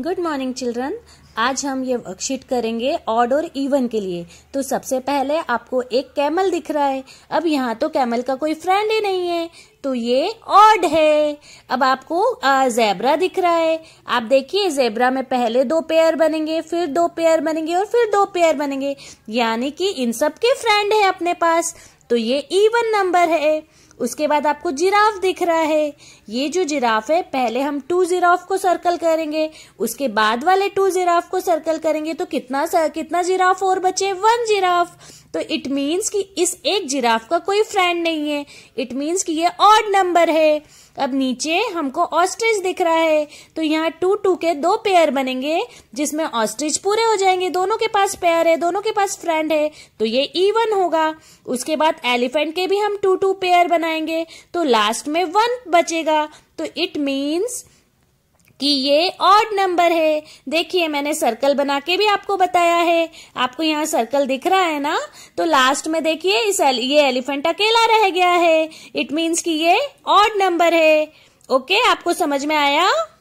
good morning children आज हम ये वर्कशीट करेंगे ऑड और इवन के लिए तो सबसे पहले आपको एक कैमल दिख रहा है अब यहाँ तो कैमल का कोई फ्रेंड ही नहीं है तो ये ऑड है अब आपको जेब्रा दिख रहा है आप देखिए जेब्रा में पहले दो पेयर बनेंगे फिर दो पेयर बनेंगे और फिर दो पेयर बनेंगे यानी कि इन सब के फ्रेंड है अपने पास तो ये इवन नंबर है उसके बाद आपको जिराफ दिख रहा है ये जो जिराफ है पहले हम टू जिराफ को सर्कल करेंगे उसके बाद वाले टू जिराफ को सर्कल करेंगे तो कितना सर, कितना जिराफ और बचे वन जिराफ तो इट मीन्स कि इस एक जिराफ का कोई फ्रेंड नहीं है इट मीन्स कि ये ऑड नंबर है अब नीचे हमको ऑस्ट्रिच दिख रहा है तो यहाँ टू टू के दो पेयर बनेंगे जिसमें ऑस्ट्रिच पूरे हो जाएंगे दोनों के पास पेयर है दोनों के पास फ्रेंड है तो ये इवन होगा उसके बाद एलिफेंट के भी हम टू टू पेयर बनाएंगे तो लास्ट में वन बचेगा तो इट मीन्स कि ये ऑड नंबर है देखिए मैंने सर्कल बना के भी आपको बताया है आपको यहाँ सर्कल दिख रहा है ना तो लास्ट में देखिए इस ये एलिफेंट अकेला रह गया है इट मीन्स कि ये ऑड नंबर है ओके आपको समझ में आया